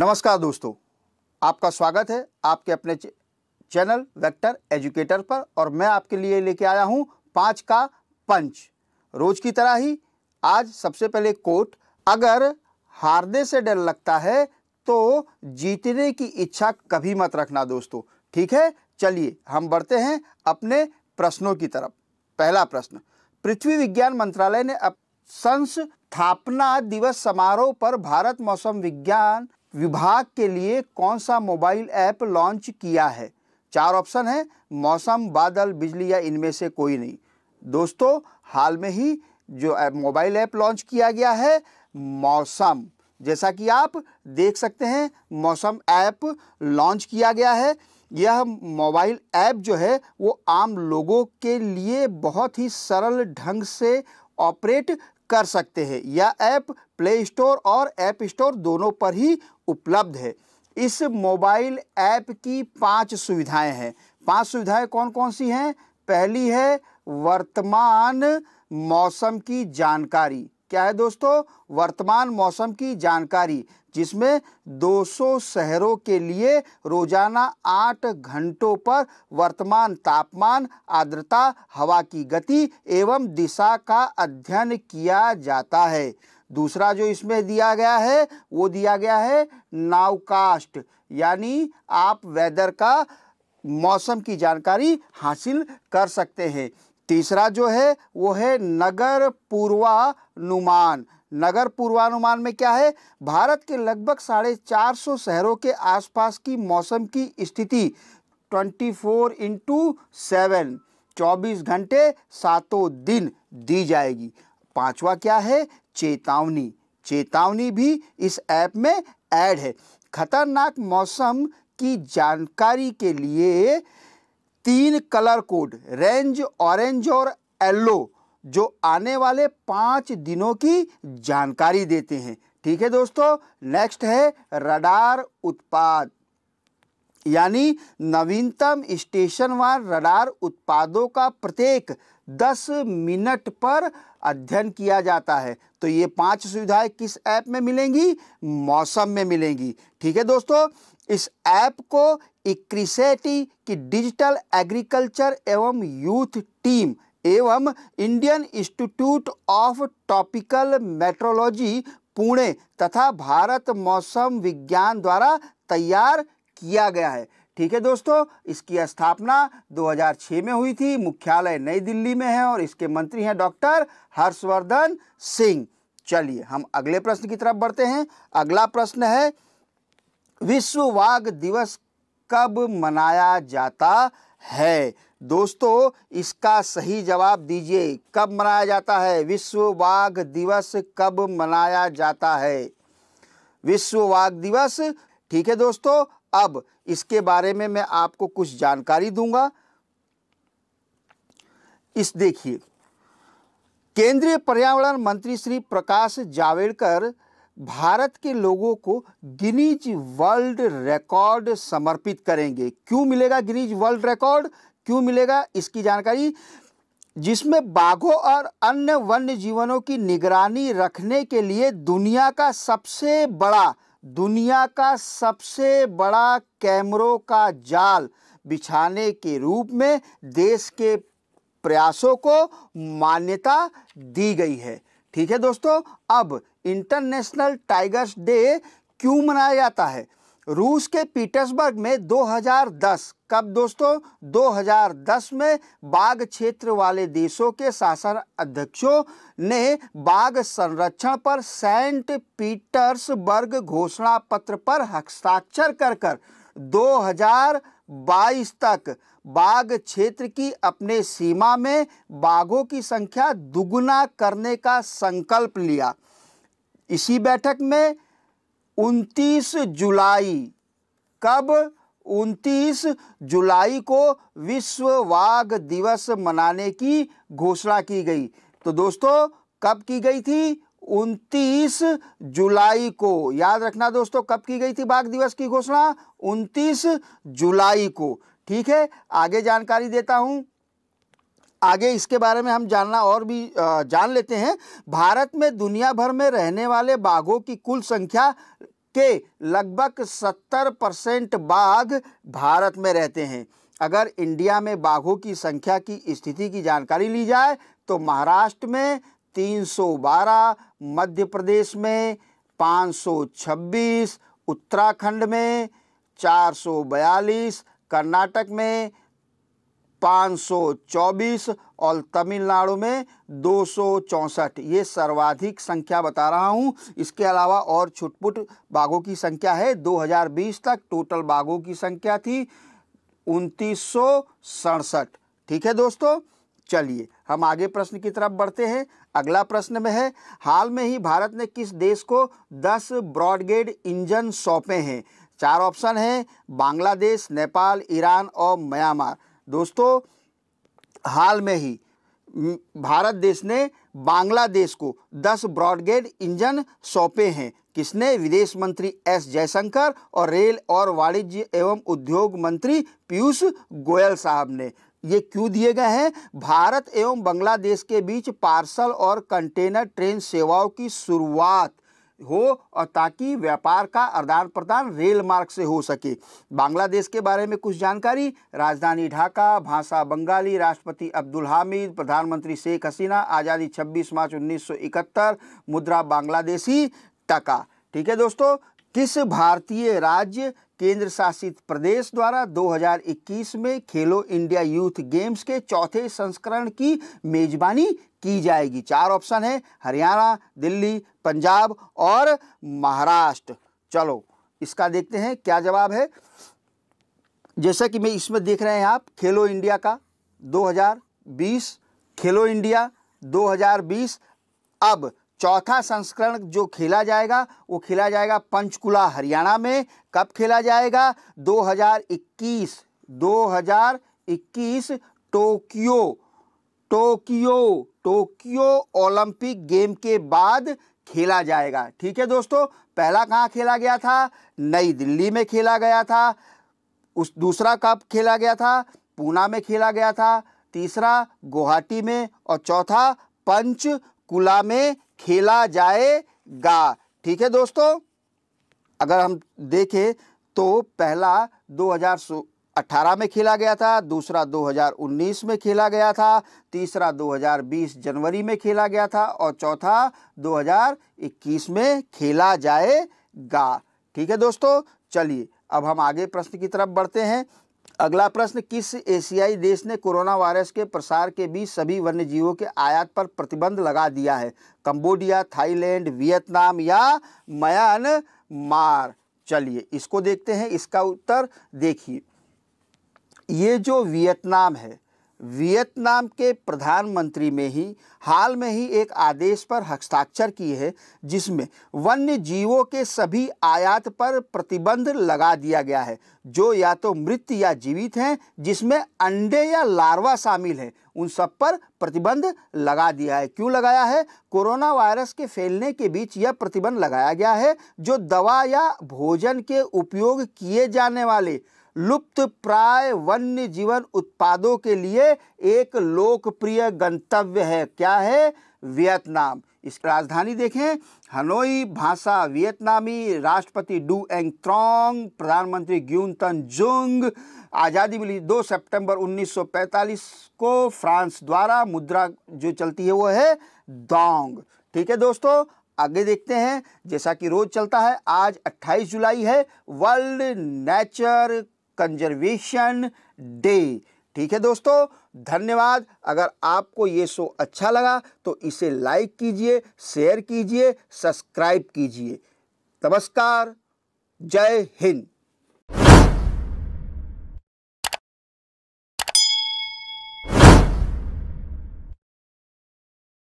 नमस्कार दोस्तों आपका स्वागत है आपके अपने चैनल वेक्टर एजुकेटर पर और मैं आपके लिए लेके आया हूँ पाँच का पंच रोज की तरह ही आज सबसे पहले कोट अगर हारने से डर लगता है तो जीतने की इच्छा कभी मत रखना दोस्तों ठीक है चलिए हम बढ़ते हैं अपने प्रश्नों की तरफ पहला प्रश्न पृथ्वी विज्ञान मंत्रालय ने अब संस्थापना दिवस समारोह पर भारत मौसम विज्ञान विभाग के लिए कौन सा मोबाइल ऐप लॉन्च किया है चार ऑप्शन है मौसम बादल बिजली या इनमें से कोई नहीं दोस्तों हाल में ही जो मोबाइल ऐप लॉन्च किया गया है मौसम जैसा कि आप देख सकते हैं मौसम ऐप लॉन्च किया गया है यह मोबाइल ऐप जो है वो आम लोगों के लिए बहुत ही सरल ढंग से ऑपरेट कर सकते हैं यह ऐप प्ले स्टोर और ऐप स्टोर दोनों पर ही उपलब्ध है इस मोबाइल ऐप की पांच सुविधाएं हैं पांच सुविधाएं कौन कौन सी हैं पहली है वर्तमान मौसम की जानकारी क्या है दोस्तों वर्तमान मौसम की जानकारी जिसमें 200 शहरों के लिए रोजाना 8 घंटों पर वर्तमान तापमान आर्द्रता हवा की गति एवं दिशा का अध्ययन किया जाता है दूसरा जो इसमें दिया गया है वो दिया गया है नावकास्ट यानी आप वेदर का मौसम की जानकारी हासिल कर सकते हैं तीसरा जो है वो है नगर पूर्वानुमान नगर पूर्वानुमान में क्या है भारत के लगभग साढ़े चार सौ शहरों के आसपास की मौसम की स्थिति ट्वेंटी फोर इंटू सेवन चौबीस घंटे सातों दिन दी जाएगी पांचवा क्या है चेतावनी चेतावनी भी इस ऐप में ऐड है खतरनाक मौसम की जानकारी के लिए तीन कलर कोड रेंज ऑरेंज और येल्लो जो आने वाले पाँच दिनों की जानकारी देते हैं ठीक है दोस्तों नेक्स्ट है रडार उत्पाद यानी नवीनतम स्टेशनवार रडार उत्पादों का प्रत्येक 10 मिनट पर अध्ययन किया जाता है तो ये पांच सुविधाएं किस ऐप में मिलेंगी मौसम में मिलेंगी ठीक है दोस्तों इस ऐप को इक्रिसेटी की डिजिटल एग्रीकल्चर एवं यूथ टीम एवं Indian Institute of Tropical Meteorology Pune तथा भारत मौसम विज्ञान द्वारा तैयार किया गया है ठीक है दोस्तों इसकी स्थापना 2006 में हुई थी मुख्यालय नई दिल्ली में है और इसके मंत्री हैं डॉक्टर हर्षवर्धन सिंह चलिए हम अगले प्रश्न की तरफ बढ़ते हैं अगला प्रश्न है विश्व वाघ दिवस कब मनाया जाता है दोस्तों इसका सही जवाब दीजिए कब मनाया जाता है विश्व वाघ दिवस कब मनाया जाता है विश्व वाघ दिवस ठीक है दोस्तों अब इसके बारे में मैं आपको कुछ जानकारी दूंगा इस देखिए केंद्रीय पर्यावरण मंत्री श्री प्रकाश जावड़ेकर भारत के लोगों को गिनीज वर्ल्ड रिकॉर्ड समर्पित करेंगे क्यों मिलेगा गिनीज वर्ल्ड रिकॉर्ड क्यों मिलेगा इसकी जानकारी जिसमें बाघों और अन्य वन्य जीवनों की निगरानी रखने के लिए दुनिया का सबसे बड़ा दुनिया का सबसे बड़ा कैमरों का जाल बिछाने के रूप में देश के प्रयासों को मान्यता दी गई है ठीक है दोस्तों अब इंटरनेशनल टाइगर्स डे क्यों मनाया जाता है रूस के पीटर्सबर्ग में 2010 कब दोस्तों 2010 में बाघ क्षेत्र वाले देशों के शासन अध्यक्षों ने बाघ संरक्षण पर सेंट पीटर्सबर्ग घोषणा पत्र पर हस्ताक्षर कर कर 2022 तक बाघ क्षेत्र की अपने सीमा में बाघों की संख्या दुगुना करने का संकल्प लिया इसी बैठक में 29 जुलाई कब 29 जुलाई को विश्व वाघ दिवस मनाने की घोषणा की गई तो दोस्तों कब की गई थी 29 जुलाई को याद रखना दोस्तों कब की गई थी बाघ दिवस की घोषणा उनतीस जुलाई को ठीक है आगे जानकारी देता हूं आगे इसके बारे में हम जानना और भी जान लेते हैं भारत में दुनिया भर में रहने वाले बाघों की कुल संख्या के लगभग 70 परसेंट बाघ भारत में रहते हैं अगर इंडिया में बाघों की संख्या की स्थिति की जानकारी ली जाए तो महाराष्ट्र में 312 मध्य प्रदेश में 526 उत्तराखंड में 442 कर्नाटक में 524 और तमिलनाडु में दो ये सर्वाधिक संख्या बता रहा हूँ इसके अलावा और छुटपुट बाघों की संख्या है 2020 तक टोटल बाघों की संख्या थी उनतीस ठीक है दोस्तों चलिए हम आगे प्रश्न की तरफ बढ़ते हैं अगला प्रश्न में है हाल में ही भारत ने किस देश को 10 ब्रॉडगेड इंजन सौंपे हैं चार ऑप्शन हैं बांग्लादेश नेपाल ईरान और म्यांमार दोस्तों हाल में ही भारत देश ने बांग्लादेश को 10 ब्रॉडगेड इंजन सौंपे हैं किसने विदेश मंत्री एस जयशंकर और रेल और वाणिज्य एवं उद्योग मंत्री पीयूष गोयल साहब ने ये क्यों दिए गए हैं भारत एवं बांग्लादेश के बीच पार्सल और कंटेनर ट्रेन सेवाओं की शुरुआत हो और ताकि व्यापार का आदान प्रदान रेल मार्ग से हो सके बांग्लादेश के बारे में कुछ जानकारी राजधानी ढाका भाषा बंगाली राष्ट्रपति अब्दुल हामिद प्रधानमंत्री शेख हसीना आज़ादी 26 मार्च 1971 मुद्रा बांग्लादेशी टका ठीक है दोस्तों किस भारतीय राज्य केंद्र शासित प्रदेश द्वारा 2021 में खेलो इंडिया यूथ गेम्स के चौथे संस्करण की मेजबानी की जाएगी चार ऑप्शन है हरियाणा दिल्ली पंजाब और महाराष्ट्र चलो इसका देखते हैं क्या जवाब है जैसा कि मैं इसमें देख रहे हैं आप खेलो इंडिया का 2020 खेलो इंडिया 2020 अब चौथा संस्करण जो खेला जाएगा वो खेला जाएगा पंचकुला हरियाणा में कब खेला जाएगा 2021 2021 Tokyo Tokyo Tokyo Olympic game के बाद खेला जाएगा ठीक है दोस्तों पहला कहाँ खेला गया था नई दिल्ली में खेला गया था उस दूसरा कब खेला गया था पूना में खेला गया था तीसरा गुवाहाटी में और चौथा पंचकुला में खेला जाएगा ठीक है दोस्तों अगर हम देखें तो पहला 2018 में खेला गया था दूसरा 2019 में खेला गया था तीसरा 2020 जनवरी में खेला गया था और चौथा 2021 में खेला जाएगा ठीक है दोस्तों चलिए अब हम आगे प्रश्न की तरफ बढ़ते हैं अगला प्रश्न किस एशियाई देश ने कोरोना वायरस के प्रसार के बीच सभी वन्य जीवों के आयात पर प्रतिबंध लगा दिया है कंबोडिया थाईलैंड वियतनाम या म्यांमार चलिए इसको देखते हैं इसका उत्तर देखिए ये जो वियतनाम है वियतनाम के प्रधानमंत्री में ही हाल में ही एक आदेश पर हस्ताक्षर किए हैं जिसमें वन्य जीवों के सभी आयात पर प्रतिबंध लगा दिया गया है जो या तो मृत या जीवित हैं जिसमें अंडे या लार्वा शामिल हैं उन सब पर प्रतिबंध लगा दिया है क्यों लगाया है कोरोना वायरस के फैलने के बीच यह प्रतिबंध लगाया गया है जो दवा या भोजन के उपयोग किए जाने वाले लुप्त प्राय वन्य जीवन उत्पादों के लिए एक लोकप्रिय गंतव्य है क्या है वियतनाम इस राजधानी देखें हनोई भाषा वियतनामी राष्ट्रपति डू एंग त्रोंग प्रधानमंत्री ग्यून तन जुंग आज़ादी मिली 2 सितंबर 1945 को फ्रांस द्वारा मुद्रा जो चलती है वो है दोंग ठीक है दोस्तों आगे देखते हैं जैसा कि रोज चलता है आज 28 जुलाई है वर्ल्ड नेचर कंजर्वेशन डे ठीक है दोस्तों धन्यवाद अगर आपको ये शो अच्छा लगा तो इसे लाइक कीजिए शेयर कीजिए सब्सक्राइब कीजिए नमस्कार जय हिंद